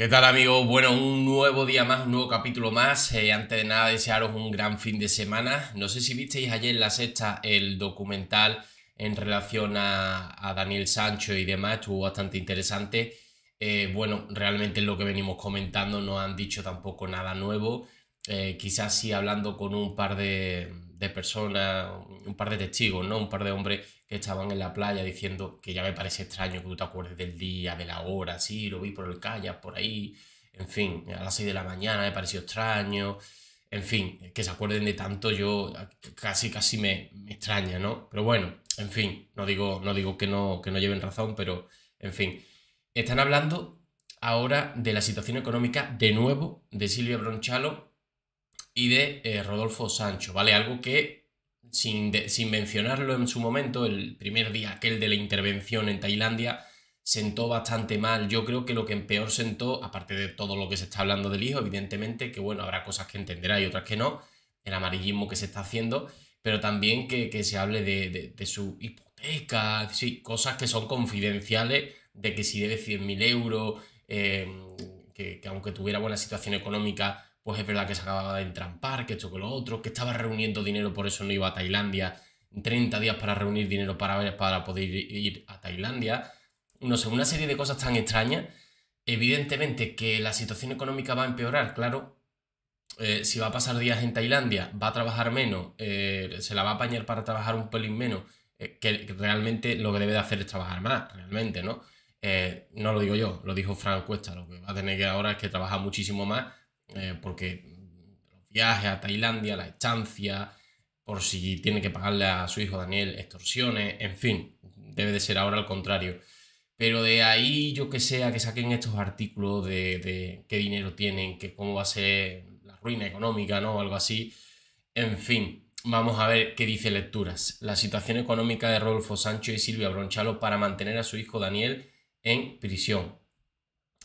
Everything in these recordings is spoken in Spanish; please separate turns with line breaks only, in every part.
¿Qué tal amigos? Bueno, un nuevo día más, un nuevo capítulo más. Eh, antes de nada, desearos un gran fin de semana. No sé si visteis ayer en la sexta el documental en relación a, Daniel Sancho y demás, estuvo bastante interesante. Eh, bueno, realmente es lo que venimos comentando, no han dicho tampoco nada nuevo. Eh, quizás sí hablando con un par de, de personas, un par de testigos, ¿no? Un par de hombres que estaban en la playa diciendo que ya me parece extraño que tú te acuerdes del día, de la hora, sí, lo vi por el calle, por ahí, en fin, a las 6 de la mañana me pareció extraño, en fin, que se acuerden de tanto yo casi, casi me, me extraña, ¿no? Pero bueno, en fin, no digo, no digo que, no, que no lleven razón, pero en fin, están hablando ahora de la situación económica de nuevo de Silvia Bronchalo y de eh, Rodolfo Sancho, ¿vale? Algo que, sin, mencionarlo en su momento, el primer día aquel de la intervención en Tailandia, sentó bastante mal. Yo creo que lo que peor sentó, aparte de todo lo que se está hablando del hijo, evidentemente, que bueno, habrá cosas que entenderá y otras que no, el amarillismo que se está haciendo, pero también que, se hable de, su hipoteca, sí, cosas que son confidenciales, de que si debe 100.000 euros, eh, que aunque tuviera buena situación económica, pues es verdad que se acababa de entrampar, que esto que lo otro, que estaba reuniendo dinero, por eso no iba a Tailandia, 30 días para reunir dinero para, para poder ir a Tailandia, no sé, una serie de cosas tan extrañas. Evidentemente que la situación económica va a empeorar, claro. Eh, si va a pasar días en Tailandia, va a trabajar menos, eh, se la va a apañar para trabajar un pelín menos, eh, que, realmente lo que debe de hacer es trabajar más, realmente, ¿no? no lo digo yo, lo dijo Frank Cuesta, lo que va a tener que ahora es que trabaja muchísimo más eh, porque los viajes a Tailandia, la estancia, por si tiene que pagarle a su hijo Daniel extorsiones, en fin, debe de ser ahora al contrario. Pero de ahí yo que sea que saquen estos artículos de, qué dinero tienen, que cómo va a ser la ruina económica, ¿no? Algo así. En fin, vamos a ver qué dice Lecturas. La situación económica de Rodolfo Sancho y Silvia Bronchalo para mantener a su hijo Daniel en prisión.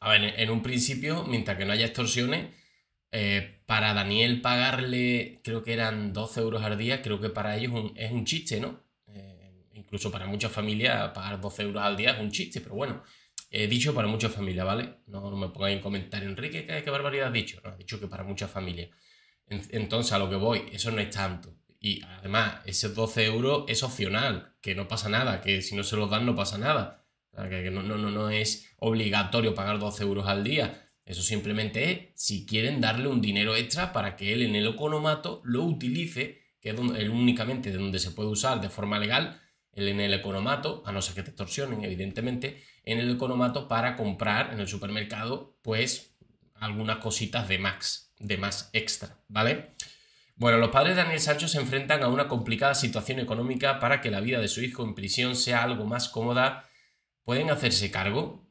A ver, en un principio, mientras que no haya extorsiones, eh, para Daniel pagarle, creo que eran 12 euros al día, creo que para ellos es un chiste, ¿no? Eh, incluso para muchas familias pagar 12 euros al día es un chiste, pero bueno, he dicho para muchas familias, ¿vale? No, me pongáis en comentario, Enrique, ¿qué, barbaridad has dicho? No, dicho que para muchas familias. entonces, a lo que voy, eso no es tanto. Y además, esos 12 euros es opcional, que no pasa nada, que si no se los dan no pasa nada. que no, no, no, no es obligatorio pagar 12 euros al día eso simplemente es si quieren darle un dinero extra para que él en el economato lo utilice, que es el únicamente de donde se puede usar de forma legal, él en el economato, a no ser que te extorsionen, evidentemente, en el economato para comprar en el supermercado, pues, algunas cositas de más, de más extra, ¿vale? Bueno, los padres de Daniel Sancho se enfrentan a una complicada situación económica para que la vida de su hijo en prisión sea algo más cómoda. ¿Pueden hacerse cargo?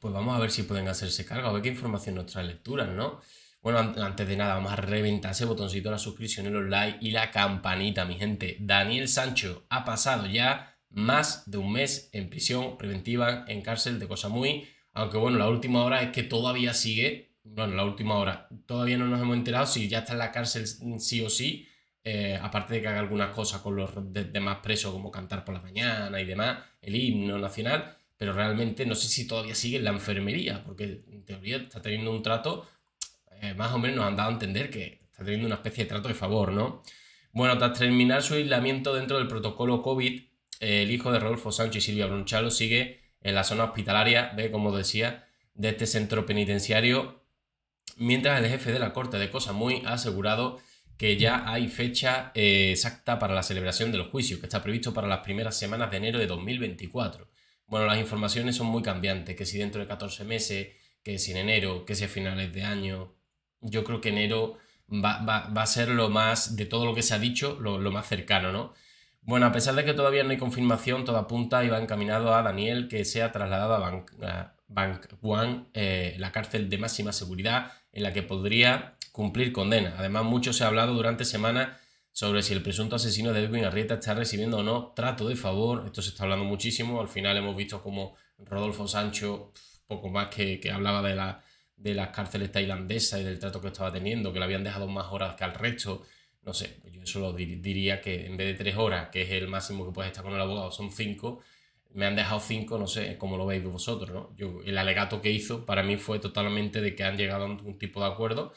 Pues vamos a ver si pueden hacerse cargo, a ver qué información nuestras lecturas, ¿no? Bueno, antes de nada, vamos a reventar ese botoncito de la suscripción, el like y la campanita, mi gente. Daniel Sancho ha pasado ya más de un mes en prisión preventiva en cárcel de cosa muy... Aunque bueno, la última hora es que todavía sigue. Bueno, la última hora. Todavía no nos hemos enterado si ya está en la cárcel sí o sí. Eh, aparte de que haga algunas cosas con los demás presos, como cantar por la mañana y demás, el himno nacional pero realmente no sé si todavía sigue en la enfermería, porque en teoría está teniendo un trato, eh, más o menos nos han dado a entender que está teniendo una especie de trato de favor, ¿no? Bueno, tras terminar su aislamiento dentro del protocolo COVID, el hijo de Rodolfo Sánchez y Silvia Bronchalo sigue en la zona hospitalaria, de, como decía, de este centro penitenciario, mientras el jefe de la Corte de Cosa Muy ha asegurado que ya hay fecha eh, exacta para la celebración de los juicios, que está previsto para las primeras semanas de enero de 2024. Bueno, las informaciones son muy cambiantes, que si dentro de 14 meses, que si en enero, que si a finales de año. Yo creo que enero va, a ser lo más, de todo lo que se ha dicho, lo, más cercano, ¿no? Bueno, a pesar de que todavía no hay confirmación, todo apunta y va encaminado a Daniel que sea trasladado a Bank, One, eh, la cárcel de máxima seguridad en la que podría cumplir condena. Además, mucho se ha hablado durante semanas sobre si el presunto asesino de Edwin Arrieta está recibiendo o no trato de favor. Esto se está hablando muchísimo. Al final hemos visto como Rodolfo Sancho, poco más que, hablaba de, la, de las cárceles tailandesas y del trato que estaba teniendo, que le habían dejado más horas que al resto. No sé, pues yo solo diría que en vez de tres horas, que es el máximo que puedes estar con el abogado, son cinco. Me han dejado cinco, no sé cómo lo veis vosotros, ¿no? Yo, el alegato que hizo para mí fue totalmente de que han llegado a un tipo de acuerdo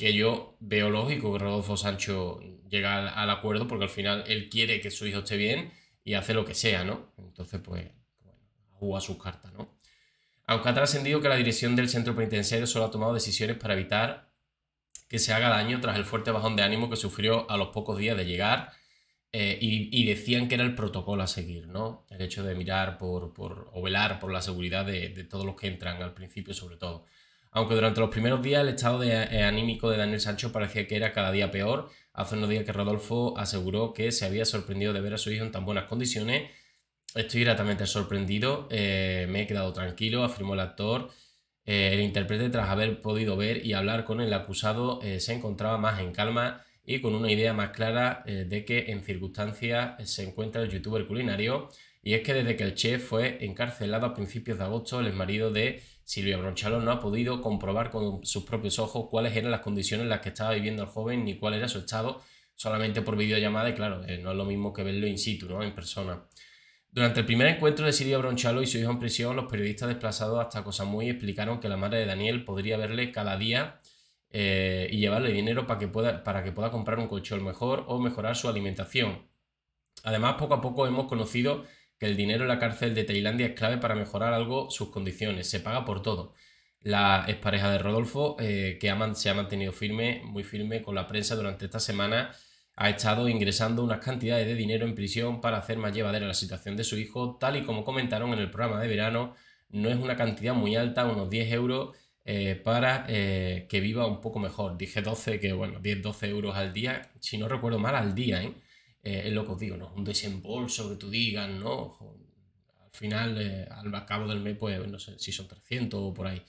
que yo veo lógico que Rodolfo Sancho llega al, acuerdo porque al final él quiere que su hijo esté bien y hace lo que sea, ¿no? Entonces, pues, bueno, juega sus cartas, ¿no? Aunque ha trascendido que la dirección del centro penitenciario solo ha tomado decisiones para evitar que se haga daño tras el fuerte bajón de ánimo que sufrió a los pocos días de llegar eh, y, decían que era el protocolo a seguir, ¿no? El hecho de mirar por, o velar por la seguridad de, de todos los que entran al principio sobre todo. Aunque durante los primeros días el estado de, eh, anímico de Daniel Sancho parecía que era cada día peor, hace unos días que Rodolfo aseguró que se había sorprendido de ver a su hijo en tan buenas condiciones. Estoy gratamente sorprendido, eh, me he quedado tranquilo, afirmó el actor. Eh, el intérprete, tras haber podido ver y hablar con el acusado, se encontraba más en calma y con una idea más clara de que en circunstancias se encuentra el youtuber culinario. Y es que desde que el chef fue encarcelado a principios de agosto, el marido de Silvia Bronchalo no ha podido comprobar con sus propios ojos cuáles eran las condiciones en las que estaba viviendo el joven ni cuál era su estado, solamente por videollamada y claro, eh, no es lo mismo que verlo in situ, ¿no? En persona. Durante el primer encuentro de Silvia Bronchalo y su hijo en prisión, los periodistas desplazados hasta Cosa Muy explicaron que la madre de Daniel podría verle cada día eh, y llevarle dinero para que, pueda, para que pueda comprar un colchón mejor o mejorar su alimentación. Además, poco a poco hemos conocido que el dinero en la cárcel de Tailandia es clave para mejorar algo sus condiciones, se paga por todo. La expareja de Rodolfo, eh, que se ha mantenido firme, muy firme con la prensa durante esta semana, ha estado ingresando unas cantidades de dinero en prisión para hacer más llevadera la situación de su hijo, tal y como comentaron en el programa de verano, no es una cantidad muy alta, unos 10 euros, eh, para eh, que viva un poco mejor. Dije 12, que bueno, 10, 12 euros al día, si no recuerdo mal, al día, ¿eh? Eh, es lo que os digo, ¿no? Un desembolso que tú digas, ¿no? al final, eh, al cabo del mes, pues no sé si son 300 o por ahí.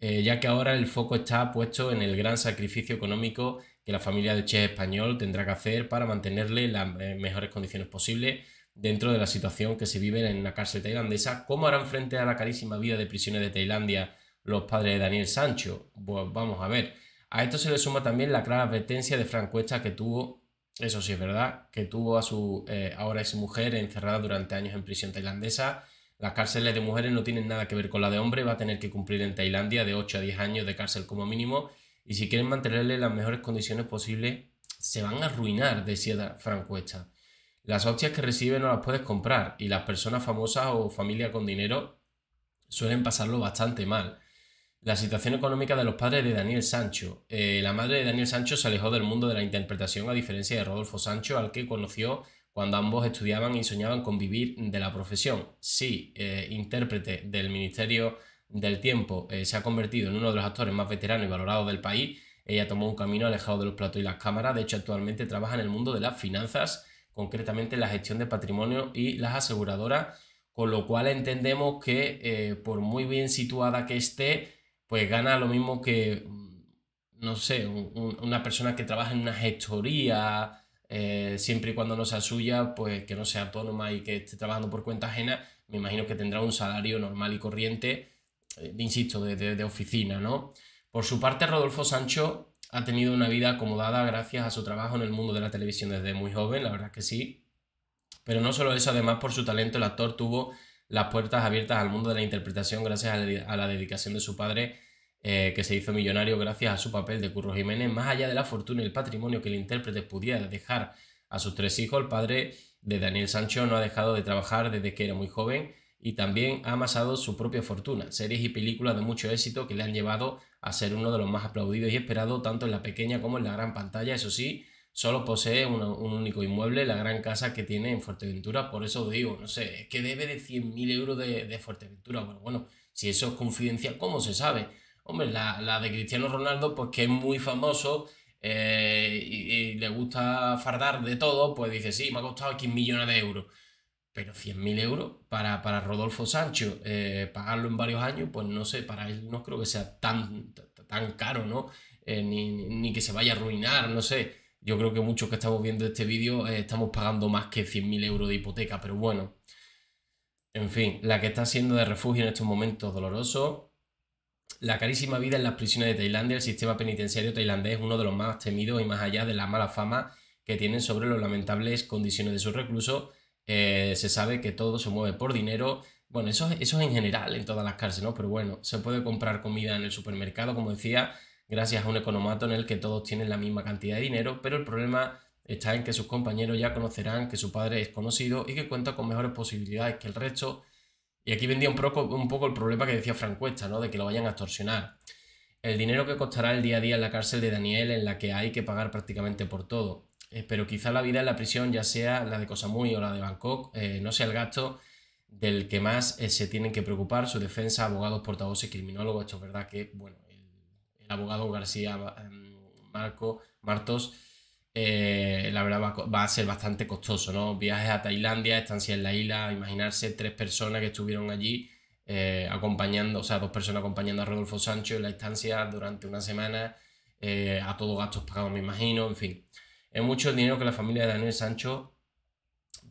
Eh, ya que ahora el foco está puesto en el gran sacrificio económico que la familia de Che español tendrá que hacer para mantenerle las mejores condiciones posibles dentro de la situación que se vive en la cárcel tailandesa. ¿Cómo harán frente a la carísima vida de prisiones de Tailandia los padres de Daniel Sancho? Pues vamos a ver. A esto se le suma también la clara advertencia de Frank Cuesta que tuvo eso sí es verdad, que tuvo a su eh, ahora ex mujer encerrada durante años en prisión tailandesa. Las cárceles de mujeres no tienen nada que ver con la de hombre, va a tener que cumplir en Tailandia de 8 a 10 años de cárcel como mínimo. Y si quieren mantenerle las mejores condiciones posibles, se van a arruinar, decía Francuesta. Las hostias que recibe no las puedes comprar y las personas famosas o familia con dinero suelen pasarlo bastante mal. La situación económica de los padres de Daniel Sancho. Eh, la madre de Daniel Sancho se alejó del mundo de la interpretación a diferencia de Rodolfo Sancho, al que conoció cuando ambos estudiaban y soñaban con vivir de la profesión. Sí, eh, intérprete del Ministerio del Tiempo, eh, se ha convertido en uno de los actores más veteranos y valorados del país. Ella tomó un camino alejado de los platos y las cámaras. De hecho, actualmente trabaja en el mundo de las finanzas, concretamente en la gestión de patrimonio y las aseguradoras, con lo cual entendemos que por muy bien situada que esté, pues gana lo mismo que, mm, no sé, una persona que trabaja en una gestoría, eh, siempre y cuando no sea suya, pues que no sea autónoma y que esté trabajando por cuenta ajena, me imagino que tendrá un salario normal y corriente, eh, insisto, de oficina, ¿no? Por su parte, Rodolfo Sancho ha tenido una vida acomodada gracias a su trabajo en el mundo de la televisión desde muy joven, la verdad que sí. Pero no solo eso, además por su talento el actor tuvo las puertas abiertas al mundo de la interpretación gracias a la, dedicación de su padre, eh, que se hizo millonario gracias a su papel de Curro Jiménez. Más allá de la fortuna y el patrimonio que el intérprete pudiera dejar a sus tres hijos, el padre de Daniel Sancho no ha dejado de trabajar desde que era muy joven y también ha amasado su propia fortuna, series y películas de mucho éxito que le han llevado a ser uno de los más aplaudidos y esperados tanto en la pequeña como en la gran pantalla, eso sí, solo posee un, único inmueble, la gran casa que tiene en Fuerteventura. Por eso digo, no sé, es que debe de 100.000 euros de, Fuerteventura. Bueno, bueno, si eso es confidencial, ¿cómo se sabe? Hombre, la, la de Cristiano Ronaldo, pues que es muy famoso eh, y, le gusta fardar de todo, pues dice, sí, me ha costado aquí millones de euros. Pero 100.000 euros para, para, Rodolfo Sancho, eh, pagarlo en varios años, pues no sé, para él no creo que sea tan, tan caro, ¿no? Eh, ni que se vaya a arruinar, no sé. Yo creo que muchos que estamos viendo este vídeo eh, estamos pagando más que 100.000 euros de hipoteca, pero bueno. En fin, la que está siendo de refugio en estos momentos dolorosos. La carísima vida en las prisiones de Tailandia, el sistema penitenciario tailandés es uno de los más temidos y más allá de la mala fama que tienen sobre las lamentables condiciones de sus reclusos. Eh, se sabe que todo se mueve por dinero. Bueno, eso, eso es en general en todas las cárceles, Pero bueno, se puede comprar comida en el supermercado, como decía, gracias a un economato en el que todos tienen la misma cantidad de dinero, pero el problema está en que sus compañeros ya conocerán que su padre es conocido y que cuenta con mejores posibilidades que el resto. Y aquí vendía un poco, el problema que decía Francuesta, ¿no? De que lo vayan a extorsionar. El dinero que costará el día a día en la cárcel de Daniel, en la que hay que pagar prácticamente por todo. Eh, pero quizá la vida en la prisión, ya sea la de Kosamui o la de Bangkok, eh, no sea el gasto del que más eh, se tienen que preocupar su defensa, abogados, portavoces, criminólogos. Esto es verdad que, bueno, el abogado García eh, Marco Martos, eh, la verdad va, a ser bastante costoso, ¿no? Viajes a Tailandia, estancia en la isla, imaginarse tres personas que estuvieron allí eh, acompañando, o sea, dos personas acompañando a Rodolfo Sancho en la estancia durante una semana, a todos gastos pagados, me imagino, en fin. Es mucho dinero que la familia de Daniel Sancho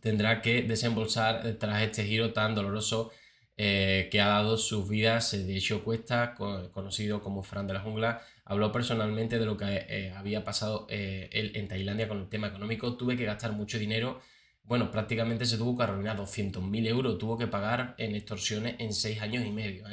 tendrá que desembolsar tras este giro tan doloroso eh, que ha dado sus vidas. Eh, de hecho, Cuesta, conocido como Fran de la Jungla, habló personalmente de lo que eh, había pasado él en Tailandia con el tema económico. Tuve que gastar mucho dinero. Bueno, prácticamente se tuvo que arruinar 200.000 euros, tuvo que pagar en extorsiones en seis años y medio.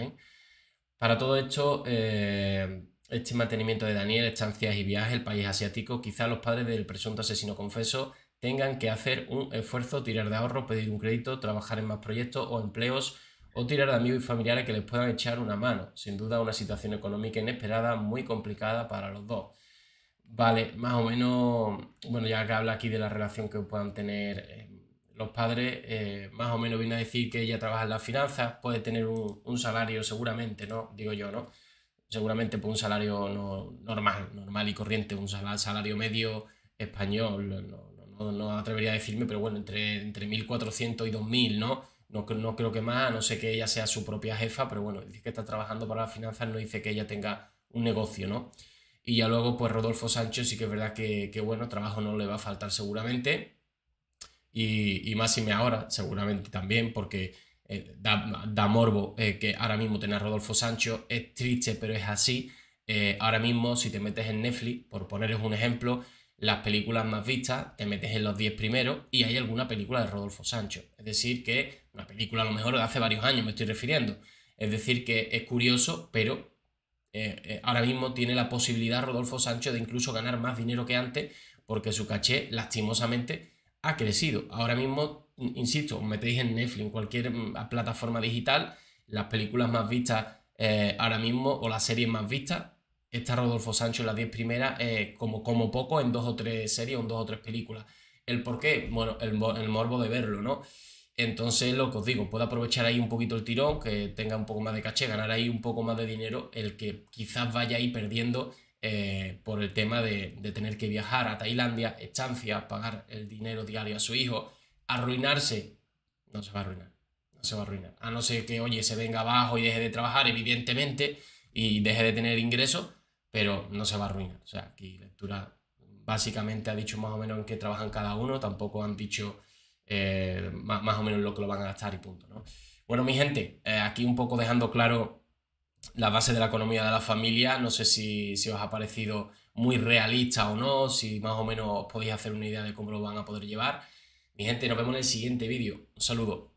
Para todo esto, este mantenimiento de Daniel, estancias y viajes, el país asiático, quizá los padres del presunto asesino confeso tengan que hacer un esfuerzo, tirar de ahorro, pedir un crédito, trabajar en más proyectos o empleos o tirar de amigos y familiares que les puedan echar una mano. Sin duda una situación económica inesperada muy complicada para los dos. Vale, más o menos, bueno, ya que habla aquí de la relación que puedan tener eh, los padres, eh, más o menos viene a decir que ella trabaja en las finanzas, puede tener un, salario seguramente, ¿no? Digo yo, ¿no? Seguramente por un salario normal, normal y corriente, un salario, salario medio español, no, atrevería a decirme, pero bueno, entre, entre 1.400 y 2.000, ¿no? No, creo que más, a no sé que ella sea su propia jefa, pero bueno, dice que está trabajando para las finanzas, no dice que ella tenga un negocio, ¿no? Y ya luego, pues Rodolfo Sancho sí que es verdad que, bueno, trabajo no le va a faltar seguramente. Y, más y me ahora, seguramente también, porque eh, da, morbo eh, que ahora mismo tener a Rodolfo Sancho. Es triste, pero es así. Eh, ahora mismo, si te metes en Netflix, por poneros un ejemplo, las películas más vistas, te metes en los 10 primeros y hay alguna película de Rodolfo Sancho. Es decir, que una película a lo mejor de hace varios años me estoy refiriendo. Es decir, que es curioso, pero eh, eh, ahora mismo tiene la posibilidad Rodolfo Sancho de incluso ganar más dinero que antes porque su caché lastimosamente ha crecido. Ahora mismo, insisto, metéis en Netflix, en cualquier mm, plataforma digital, las películas más vistas eh, ahora mismo o las series más vistas está Rodolfo Sancho en las 10 primeras, eh, como, como poco, en dos o tres series, o en dos o tres películas. ¿El por qué? Bueno, el, morbo de verlo, ¿no? Entonces, lo que os digo, puede aprovechar ahí un poquito el tirón, que tenga un poco más de caché, ganar ahí un poco más de dinero, el que quizás vaya ahí perdiendo eh, por el tema de, tener que viajar a Tailandia, estancia, pagar el dinero diario a su hijo, arruinarse. No se va a arruinar, no se va a arruinar. A no ser que, oye, se venga abajo y deje de trabajar, evidentemente, y deje de tener ingresos, pero no se va a arruinar. O sea, aquí lectura básicamente ha dicho más o menos en qué trabajan cada uno, tampoco han dicho eh, más, o menos lo que lo van a gastar y punto. ¿no? Bueno, mi gente, eh, aquí un poco dejando claro la base de la economía de la familia, no sé si, si os ha parecido muy realista o no, si más o menos os podéis hacer una idea de cómo lo van a poder llevar. Mi gente, nos vemos en el siguiente vídeo. Un saludo.